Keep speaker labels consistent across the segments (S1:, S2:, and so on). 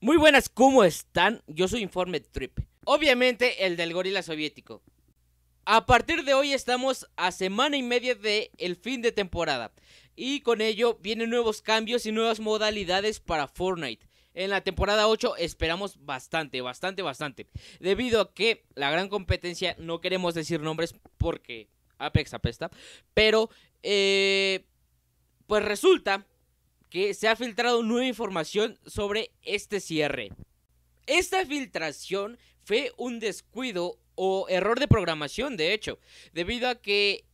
S1: Muy buenas, ¿cómo están? Yo soy Informe Trip. Obviamente el del gorila soviético. A partir de hoy estamos a semana y media de el fin de temporada. Y con ello vienen nuevos cambios y nuevas modalidades para Fortnite. En la temporada 8 esperamos bastante, bastante, bastante. Debido a que la gran competencia, no queremos decir nombres porque Apex apesta. Pero, eh, pues resulta que se ha filtrado nueva información sobre este cierre. Esta filtración fue un descuido o error de programación, de hecho, debido a que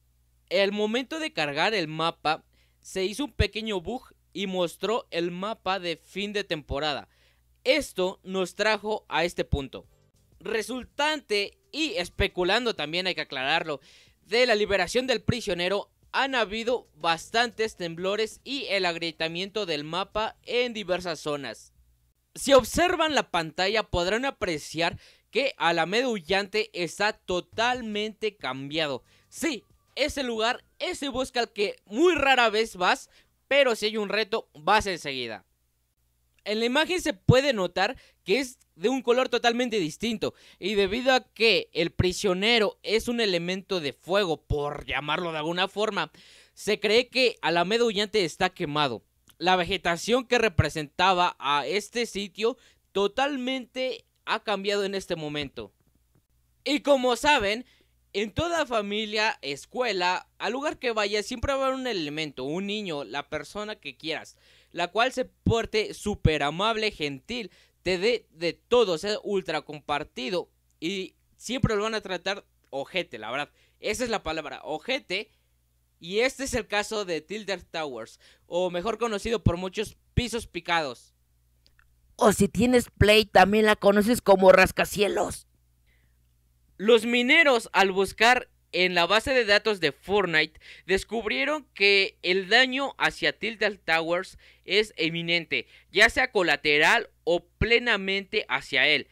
S1: el momento de cargar el mapa se hizo un pequeño bug y mostró el mapa de fin de temporada. Esto nos trajo a este punto. Resultante y especulando también hay que aclararlo, de la liberación del prisionero han habido bastantes temblores y el agrietamiento del mapa en diversas zonas. Si observan la pantalla podrán apreciar que Alameda está totalmente cambiado. Sí, ese lugar, ese bosque al que muy rara vez vas, pero si hay un reto, vas enseguida en la imagen se puede notar que es de un color totalmente distinto. Y debido a que el prisionero es un elemento de fuego, por llamarlo de alguna forma, se cree que Alameda Huyante está quemado. La vegetación que representaba a este sitio totalmente ha cambiado en este momento. Y como saben, en toda familia, escuela, al lugar que vayas, siempre va a haber un elemento, un niño, la persona que quieras la cual se porte súper amable, gentil, te dé de, todo, sea ultra compartido y siempre lo van a tratar ojete, la verdad. Esa es la palabra, ojete. Y este es el caso de Tilder Towers, o mejor conocido por muchos pisos picados. O si tienes Play, también la conoces como rascacielos. Los mineros al buscar en la base de datos de Fortnite descubrieron que el daño hacia Tilted Towers es eminente, ya sea colateral o plenamente hacia él.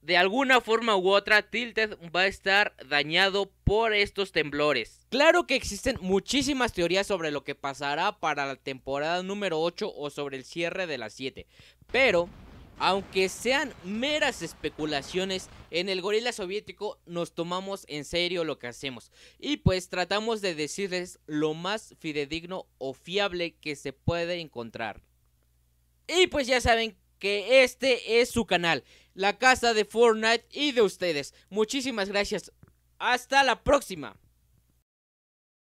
S1: De alguna forma u otra, Tilted va a estar dañado por estos temblores. Claro que existen muchísimas teorías sobre lo que pasará para la temporada número 8 o sobre el cierre de la 7, pero aunque sean meras especulaciones, en el gorila soviético nos tomamos en serio lo que hacemos y pues tratamos de decirles lo más fidedigno o fiable que se puede encontrar. Y pues ya saben que este es su canal, la casa de Fortnite y de ustedes. Muchísimas gracias. Hasta la próxima.